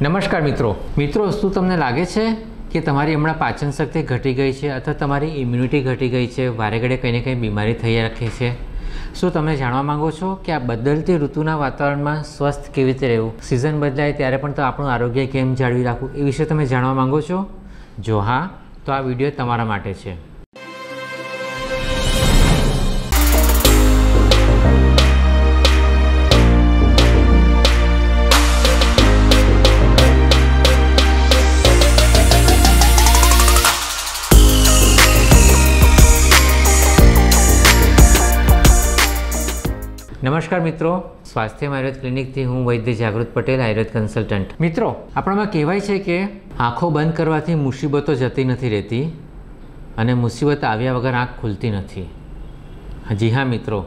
નમસ્કાર મિત્રો મિત્રો શું તમને લાગે છે કે તમારી હમણાં પાચન શક્તિ ઘટી ગઈ છે અથવા તમારી ઇમ્યુનિટી ઘટી ગઈ છે વારે ઘડે કંઈ ને કંઈ બીમારી થઈ રાખે છે શું તમે જાણવા માંગો છો કે આ બદલતી ઋતુના વાતાવરણમાં સ્વસ્થ કેવી રીતે રહેવું સિઝન બદલાય ત્યારે પણ તો આપણું આરોગ્ય કેમ જાળવી રાખવું એ વિશે તમે જાણવા માંગો છો જો હા તો આ વિડીયો તમારા માટે છે નમસ્કાર મિત્રો સ્વાસ્થ્ય આયુર્વેદ ક્લિનિકથી હું વૈદ્ય જાગૃત પટેલ આયુર્વેદ કન્સલ્ટન્ટ મિત્રો આપણામાં કહેવાય છે કે આંખો બંધ કરવાથી મુસીબતો જતી નથી રહેતી અને મુસીબત આવ્યા વગર આંખ ખુલતી નથી જી હા મિત્રો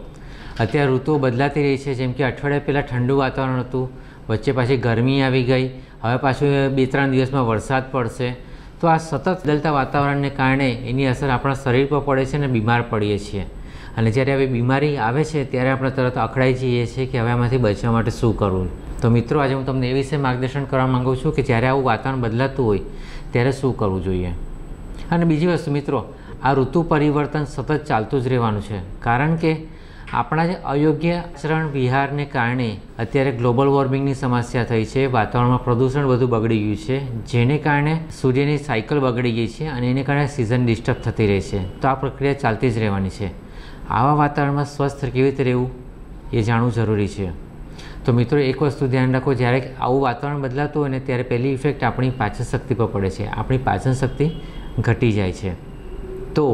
અત્યારે ઋતુઓ બદલાતી રહી છે જેમ કે અઠવાડિયા પહેલાં ઠંડુ વાતાવરણ હતું વચ્ચે પાછી ગરમી આવી ગઈ હવે પાછું બે ત્રણ દિવસમાં વરસાદ પડશે તો આ સતત બદલતા વાતાવરણને કારણે એની અસર આપણા શરીર પર પડે છે અને બીમાર પડીએ છીએ અને જ્યારે આવી બીમારી આવે છે ત્યારે આપણે તરત અકળાઈ જઈએ છીએ કે હવે આમાંથી બચવા માટે શું કરવું તો મિત્રો આજે હું તમને એ વિશે માર્ગદર્શન કરવા માગું છું કે જ્યારે આવું વાતાવરણ બદલાતું હોય ત્યારે શું કરવું જોઈએ અને બીજી વસ્તુ મિત્રો આ ઋતુ પરિવર્તન સતત ચાલતું જ રહેવાનું છે કારણ કે આપણા જે અયોગ્ય આચરણ વિહારને કારણે અત્યારે ગ્લોબલ વોર્મિંગની સમસ્યા થઈ છે વાતાવરણમાં પ્રદૂષણ બધું બગડી ગયું છે જેને કારણે સૂર્યની સાયકલ બગડી ગઈ છે અને એને કારણે સિઝન ડિસ્ટર્બ થતી રહે છે તો આ પ્રક્રિયા ચાલતી જ રહેવાની છે આવા વાતાવરણમાં સ્વસ્થ કેવી રીતે રહેવું એ જાણવું જરૂરી છે તો મિત્રો એક વસ્તુ ધ્યાન રાખો જ્યારે આવું વાતાવરણ બદલાતું હોય ને ત્યારે પહેલી ઇફેક્ટ આપણી પાચન શક્તિ પર પડે છે આપણી પાચન શક્તિ ઘટી જાય છે તો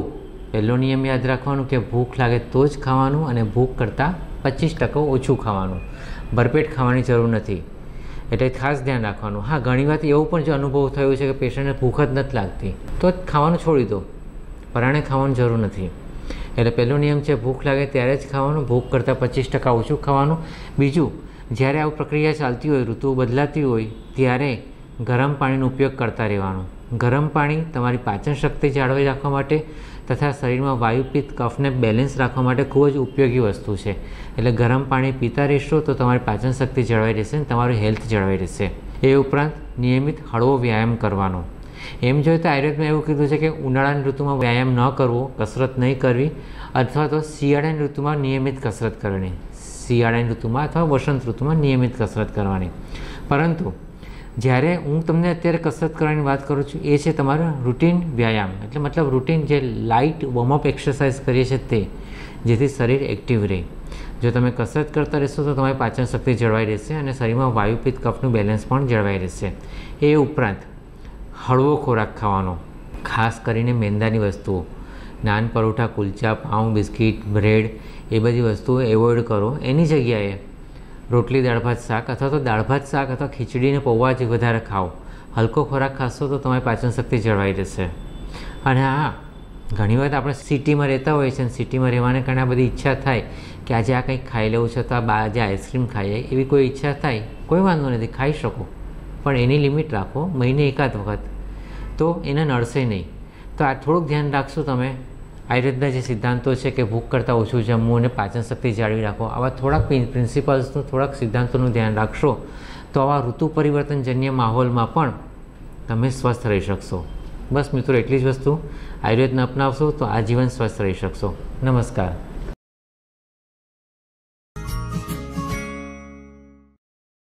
પહેલો નિયમ યાદ રાખવાનું કે ભૂખ લાગે તો જ ખાવાનું અને ભૂખ કરતાં પચીસ ટકા ઓછું ખાવાનું ભરપેટ ખાવાની જરૂર નથી એટલે ખાસ ધ્યાન રાખવાનું હા ઘણી વાર એવું પણ જો અનુભવ થયો છે કે પેશન્ટને ભૂખ જ નથી લાગતી તો જ ખાવાનું છોડી દો પરાણે ખાવાનું જરૂર નથી એટલે પહેલો નિયમ છે ભૂખ લાગે ત્યારે જ ખાવાનું ભૂખ કરતાં પચીસ ટકા ઓછું ખાવાનું બીજું જ્યારે આવું પ્રક્રિયા ચાલતી હોય ઋતુ બદલાતી હોય ત્યારે ગરમ પાણીનો ઉપયોગ કરતા રહેવાનું ગરમ પાણી તમારી પાચન શક્તિ જાળવી રાખવા માટે તથા શરીરમાં વાયુપિત કફને બેલેન્સ રાખવા માટે ખૂબ જ ઉપયોગી વસ્તુ છે એટલે ગરમ પાણી પીતા રહેશો તો તમારી પાચન શક્તિ જળવાઈ રહેશે અને તમારું હેલ્થ જળવાઈ રહેશે એ ઉપરાંત નિયમિત હળવો વ્યાયામ કરવાનો એમ જોઈએ તો આયુર્વેદમાં એવું કીધું છે કે ઉનાળાની ઋતુમાં વ્યાયામ ન કરવો કસરત નહીં કરવી અથવા તો શિયાળાની ઋતુમાં નિયમિત કસરત કરવી શિયાળાની ઋતુમાં અથવા વસંત ઋતુમાં નિયમિત કસરત કરવાની પરંતુ જ્યારે હું તમને અત્યારે કસરત કરવાની વાત કરું છું એ છે તમારો રૂટીન વ્યાયામ એટલે મતલબ રૂટીન જે લાઇટ વોર્મઅપ એક્સરસાઇઝ કરીએ છીએ તે જેથી શરીર એક્ટિવ રહે જો તમે કસરત કરતા રહેશો તો તમારી પાચન શક્તિ જળવાઈ રહેશે અને શરીરમાં વાયુપિત કફનું બેલેન્સ પણ જળવાઈ રહેશે એ ઉપરાંત હળવો ખોરાક ખાવાનો ખાસ કરીને મેંદાની વસ્તુઓ નાન પરોઠા કુલચા પાઉં બિસ્કિટ બ્રેડ એ બધી વસ્તુઓ એવોઇડ કરો એની જગ્યાએ રોટલી દાળ ભાત શાક અથવા તો દાળ ભાત શાક અથવા ખીચડીને પૌવા જ વધારે ખાઓ હલકો ખોરાક ખાશો તો તમારી પાચન શક્તિ જળવાઈ રહેશે અને હા ઘણી વખત આપણે સિટીમાં રહેતા હોઈએ છીએ અને સિટીમાં રહેવાને કારણે આ બધી ઈચ્છા થાય કે આજે આ કંઈક ખાઈ લેવું છે તો આ આજે આઈસ્ક્રીમ ખાઈએ એવી કોઈ ઈચ્છા થાય કોઈ વાંધો નથી ખાઈ શકો પણ એની લિમિટ રાખો મહિને એકાદ વખત તો એને નડશે નહીં તો આ થોડુંક ધ્યાન રાખશો તમે આયુર્વેદના જે સિદ્ધાંતો છે કે ભૂખ કરતાં ઓછું જમવું અને પાચન શક્તિ જાળવી રાખો આવા થોડાક પ્રિન્સિપલ્સનું થોડાક સિદ્ધાંતોનું ધ્યાન રાખશો તો આવા ઋતુ પરિવર્તનજન્ય માહોલમાં પણ તમે સ્વસ્થ રહી શકશો બસ મિત્રો એટલી જ વસ્તુ આયુર્વેદને અપનાવશો તો આ જીવન સ્વસ્થ રહી શકશો નમસ્કાર